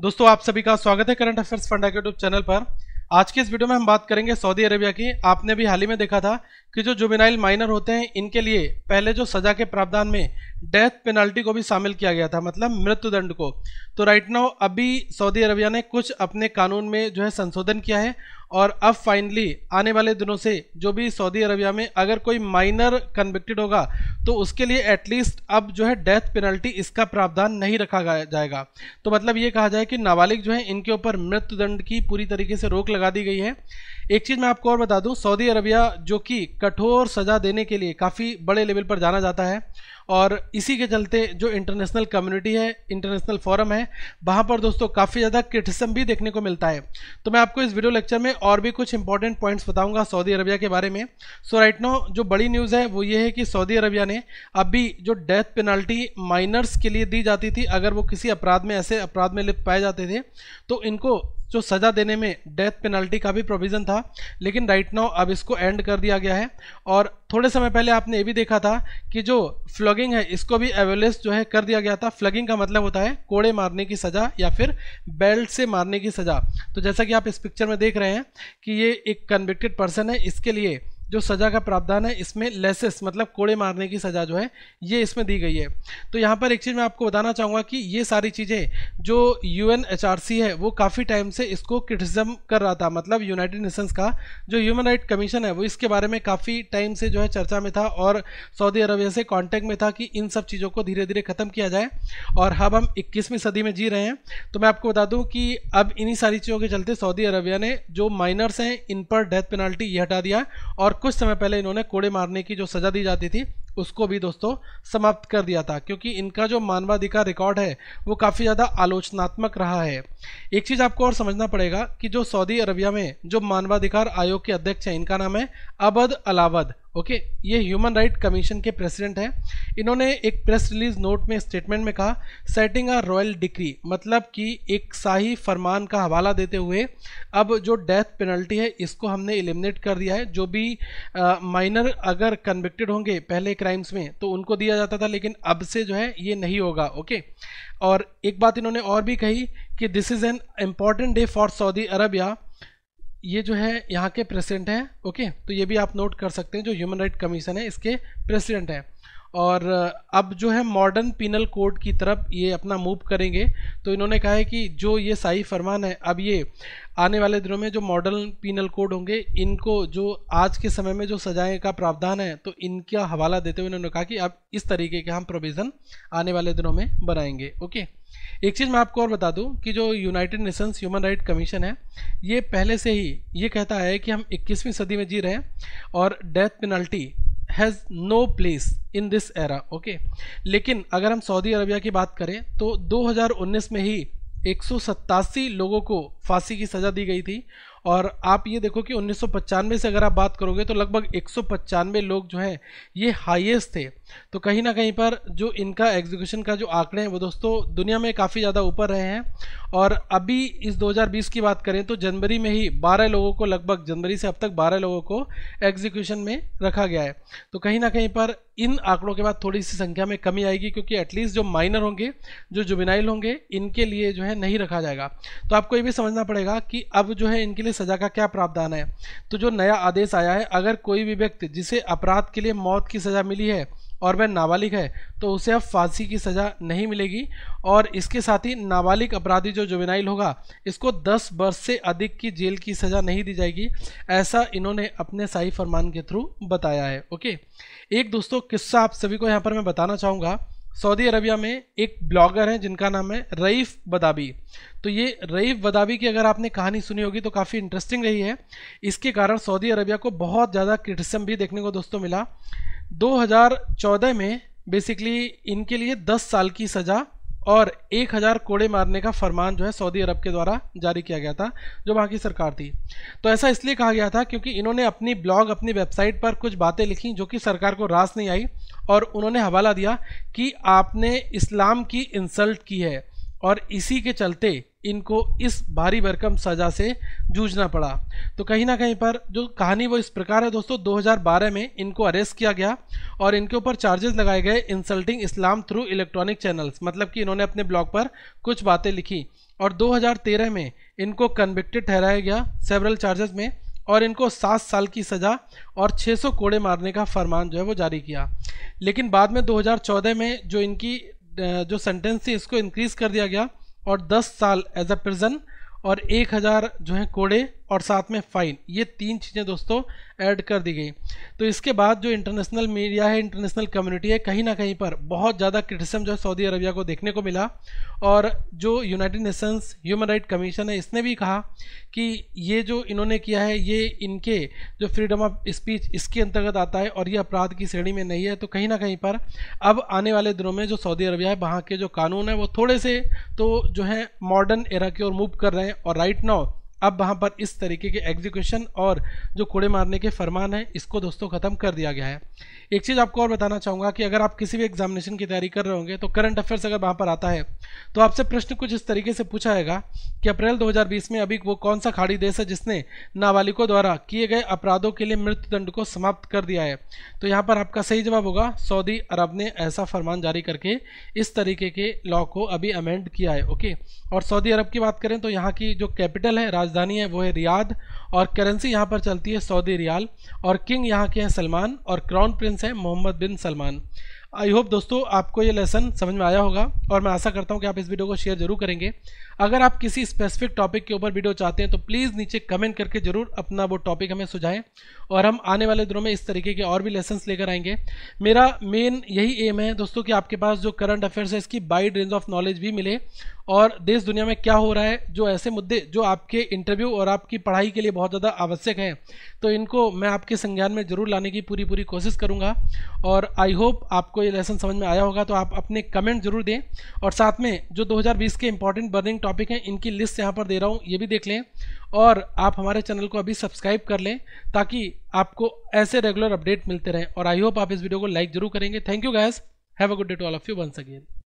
दोस्तों आप सभी का स्वागत है करंट अफेयर्स फंडा के यूट्यूब चैनल पर आज के इस वीडियो में हम बात करेंगे सऊदी अरेबिया की आपने भी हाल ही में देखा था कि जो जुबिनाइल माइनर होते हैं इनके लिए पहले जो सजा के प्रावधान में डेथ पेनल्टी को भी शामिल किया गया था मतलब मृत्युदंड को तो राइट नाउ अभी सऊदी अरेबिया ने कुछ अपने कानून में जो है संशोधन किया है और अब फाइनली आने वाले दिनों से जो भी सऊदी अरबिया में अगर कोई माइनर कन्विक्टेड होगा तो उसके लिए एटलीस्ट अब जो है डेथ पेनल्टी इसका प्रावधान नहीं रखा जाएगा तो मतलब ये कहा जाए कि नाबालिग जो है इनके ऊपर मृत्युदंड की पूरी तरीके से रोक लगा दी गई है एक चीज़ मैं आपको और बता दूँ सऊदी अरबिया जो कि कठोर सजा देने के लिए काफ़ी बड़े लेवल पर जाना जाता है और इसी के चलते जो इंटरनेशनल कम्युनिटी है इंटरनेशनल फोरम है वहाँ पर दोस्तों काफ़ी ज़्यादा क्रिटिसम भी देखने को मिलता है तो मैं आपको इस वीडियो लेक्चर में और भी कुछ इंपॉर्टेंट पॉइंट्स बताऊँगा सऊदी अरबिया के बारे में सो राइट नो जो बड़ी न्यूज़ है वो ये है कि सऊदी अरबिया ने अभी जो डेथ पेनल्टी माइनर्स के लिए दी जाती थी अगर वो किसी अपराध में ऐसे अपराध में लिप्त पाए जाते थे तो इनको जो सज़ा देने में डेथ पेनल्टी का भी प्रोविज़न था लेकिन राइट नाउ अब इसको एंड कर दिया गया है और थोड़े समय पहले आपने ये भी देखा था कि जो फ्लगिंग है इसको भी एवेलेस जो है कर दिया गया था फ्लगिंग का मतलब होता है कोड़े मारने की सज़ा या फिर बेल्ट से मारने की सज़ा तो जैसा कि आप इस पिक्चर में देख रहे हैं कि ये एक कन्विक्टेड पर्सन है इसके लिए जो सज़ा का प्रावधान है इसमें लेसेस मतलब कोड़े मारने की सज़ा जो है ये इसमें दी गई है तो यहाँ पर एक चीज़ मैं आपको बताना चाहूँगा कि ये सारी चीज़ें जो यू है वो काफ़ी टाइम से इसको क्रिटिसिज्म कर रहा था मतलब यूनाइटेड नेशंस का जो ह्यूमन राइट कमीशन है वो इसके बारे में काफ़ी टाइम से जो है चर्चा में था और सऊदी अरबिया से कॉन्टैक्ट में था कि इन सब चीज़ों को धीरे धीरे ख़त्म किया जाए और अब हम इक्कीसवीं सदी में जी रहे हैं तो मैं आपको बता दूँ कि अब इन्हीं सारी चीज़ों के चलते सऊदी अरबिया ने जो माइनर्स हैं इन पर डेथ पेनल्टी ये हटा दिया और कुछ समय पहले इन्होंने कोड़े मारने की जो सज़ा दी जाती थी उसको भी दोस्तों समाप्त कर दिया था क्योंकि इनका जो मानवाधिकार रिकॉर्ड है वो काफ़ी ज़्यादा आलोचनात्मक रहा है एक चीज़ आपको और समझना पड़ेगा कि जो सऊदी अरबिया में जो मानवाधिकार आयोग के अध्यक्ष हैं इनका नाम है अबद अलावद ओके ये ह्यूमन राइट कमीशन के प्रेसिडेंट हैं इन्होंने एक प्रेस रिलीज नोट में स्टेटमेंट में कहा सेटिंग अ रॉयल डिक्री मतलब कि एक शाही फरमान का हवाला देते हुए अब जो डेथ पेनल्टी है इसको हमने एलिमिनेट कर दिया है जो भी माइनर अगर कन्विक्टेड होंगे पहले क्राइम्स में तो उनको दिया जाता था लेकिन अब से जो है ये नहीं होगा ओके okay? और एक बात इन्होंने और भी कही कि this is an important day for Saudi Arabia ये जो है यहाँ के प्रेसिडेंट हैं ओके तो ये भी आप नोट कर सकते हैं जो ह्यूमन राइट कमीशन है इसके प्रेसिडेंट हैं और अब जो है मॉडर्न पिनल कोड की तरफ ये अपना मूव करेंगे तो इन्होंने कहा है कि जो ये साई फरमान है अब ये आने वाले दिनों में जो मॉडर्न पिनल कोड होंगे इनको जो आज के समय में जो सजाएं का प्रावधान है तो इनका हवाला देते हुए इन्होंने कहा कि अब इस तरीके के हम प्रोविज़न आने वाले दिनों में बनाएंगे ओके एक चीज़ मैं आपको और बता दूं कि जो United Nations human right commission है ये पहले से ही ये कहता है कि हम 21वीं सदी में जी रहे हैं और death penalty has no place in this era okay लेकिन अगर हम सऊदी अरबिया की बात करें तो 2019 में ही एक लोगों को फांसी की सज़ा दी गई थी और आप ये देखो कि उन्नीस से अगर आप बात करोगे तो लगभग एक लोग जो हैं ये हाईएस्ट थे तो कहीं ना कहीं पर जो इनका एग्जीक्यूशन का जो आंकड़े हैं वो दोस्तों दुनिया में काफ़ी ज़्यादा ऊपर रहे हैं और अभी इस 2020 की बात करें तो जनवरी में ही 12 लोगों को लगभग जनवरी से अब तक 12 लोगों को एग्जीक्यूशन में रखा गया है तो कहीं ना कहीं पर इन आंकड़ों के बाद थोड़ी सी संख्या में कमी आएगी क्योंकि एटलीस्ट जो माइनर होंगे जो जुबिनाइल होंगे इनके लिए जो है नहीं रखा जाएगा तो आपको ये भी समझना पड़ेगा कि अब जो है इनके लिए सज़ा का क्या प्रावधान है तो जो नया आदेश आया है अगर कोई भी व्यक्ति जिसे अपराध के लिए मौत की सज़ा मिली है और वह नाबालिग है तो उसे अब फांसी की सज़ा नहीं मिलेगी और इसके साथ ही नाबालिग अपराधी जो जुबेनाइल होगा इसको 10 वर्ष से अधिक की जेल की सज़ा नहीं दी जाएगी ऐसा इन्होंने अपने शाही फरमान के थ्रू बताया है ओके एक दोस्तों किस्सा आप सभी को यहाँ पर मैं बताना चाहूँगा सऊदी अरबिया में एक ब्लॉगर हैं जिनका नाम है रईफ़ बदाबी तो ये रईफ़ बदाबी की अगर आपने कहानी सुनी होगी तो काफ़ी इंटरेस्टिंग रही है इसके कारण सऊदी अरबिया को बहुत ज़्यादा क्रिटिसम भी देखने को दोस्तों मिला 2014 में बेसिकली इनके लिए 10 साल की सज़ा और 1000 कोड़े मारने का फरमान जो है सऊदी अरब के द्वारा जारी किया गया था जो वहाँ की सरकार थी तो ऐसा इसलिए कहा गया था क्योंकि इन्होंने अपनी ब्लॉग अपनी वेबसाइट पर कुछ बातें लिखी जो कि सरकार को रास नहीं आई और उन्होंने हवाला दिया कि आपने इस्लाम की इंसल्ट की है और इसी के चलते इनको इस भारी भरकम सज़ा से जूझना पड़ा तो कहीं ना कहीं पर जो कहानी वो इस प्रकार है दोस्तों 2012 में इनको अरेस्ट किया गया और इनके ऊपर चार्जेस लगाए गए insulting Islam through electronic channels मतलब कि इन्होंने अपने ब्लॉग पर कुछ बातें लिखी और 2013 में इनको कन्विक्टेड ठहराया गया सेवरल चार्जेस में और इनको सात साल की सज़ा और 600 कोड़े मारने का फरमान जो है वो जारी किया लेकिन बाद में 2014 में जो इनकी जो सेंटेंस थी इसको इंक्रीज कर दिया गया और 10 साल एज अ प्रिजन और 1000 जो है कोड़े और साथ में फ़ाइन ये तीन चीज़ें दोस्तों ऐड कर दी गई तो इसके बाद जो इंटरनेशनल मीडिया है इंटरनेशनल कम्युनिटी है कहीं ना कहीं पर बहुत ज़्यादा क्रिटिसम जो है सऊदी अरबिया को देखने को मिला और जो United Nations human right commission है इसने भी कहा कि ये जो इन्होंने किया है ये इनके जो फ्रीडम ऑफ स्पीच इसके अंतर्गत आता है और ये अपराध की श्रेणी में नहीं है तो कहीं ना कहीं पर अब आने वाले दिनों में जो सऊदी अरबिया है वहाँ के जो कानून है वो थोड़े से तो जो है मॉडर्न एरा की ओर मूव कर रहे हैं और राइट नाउ अब वहाँ पर इस तरीके के एग्जीक्यूशन और जो कूड़े मारने के फरमान है इसको दोस्तों ख़त्म कर दिया गया है एक चीज़ आपको और बताना चाहूँगा कि अगर आप किसी भी एग्जामिनेशन की तैयारी कर रहे होंगे तो करंट अफेयर्स अगर वहाँ पर आता है तो आपसे प्रश्न कुछ इस तरीके से पूछा जाएगा कि अप्रैल 2020 में अभी वो कौन सा खाड़ी देश है जिसने नाबालिगों द्वारा किए गए अपराधों के लिए मृत्युदंड को समाप्त कर दिया है तो यहाँ पर आपका सही जवाब होगा सऊदी अरब ने ऐसा फरमान जारी करके इस तरीके के लॉ को अभी अमेंड किया है ओके और सऊदी अरब की बात करें तो यहाँ की जो कैपिटल है राजधानी है वो है रियाद और करेंसी यहाँ पर चलती है सऊदी रियाल और किंग यहाँ के हैं सलमान और क्राउन प्रिंस हैं Mohammed bin Salman I hope दोस्तों आपको ये लेसन समझ में आया होगा और मैं आशा करता हूँ कि आप इस वीडियो को शेयर जरूर करेंगे अगर आप किसी स्पेसिफिक टॉपिक के ऊपर वीडियो चाहते हैं तो प्लीज़ नीचे कमेंट करके जरूर अपना वो टॉपिक हमें सुझाएं और हम आने वाले दिनों में इस तरीके के और भी लेसन्स लेकर आएंगे मेरा मेन यही एम है दोस्तों कि आपके पास जो करंट अफेयर्स है इसकी वाइड रेंज ऑफ नॉलेज भी मिले और देश दुनिया में क्या हो रहा है जो ऐसे मुद्दे जो आपके इंटरव्यू और आपकी पढ़ाई के लिए बहुत ज़्यादा आवश्यक हैं तो इनको मैं आपके संज्ञान में ज़रूर लाने की पूरी पूरी कोशिश करूँगा और आई होप आपको ये लेसन समझ में आया होगा तो आप अपने कमेंट जरूर दें और साथ में जो 2020 के इंपॉर्टेंट बर्निंग टॉपिक हैं इनकी लिस्ट यहाँ पर दे रहा हूँ ये भी देख लें और आप हमारे चैनल को अभी सब्सक्राइब कर लें ताकि आपको ऐसे रेगुलर अपडेट मिलते रहें और आई होप आप इस वीडियो को लाइक जरूर करेंगे thank you guys have a good day to all of you once again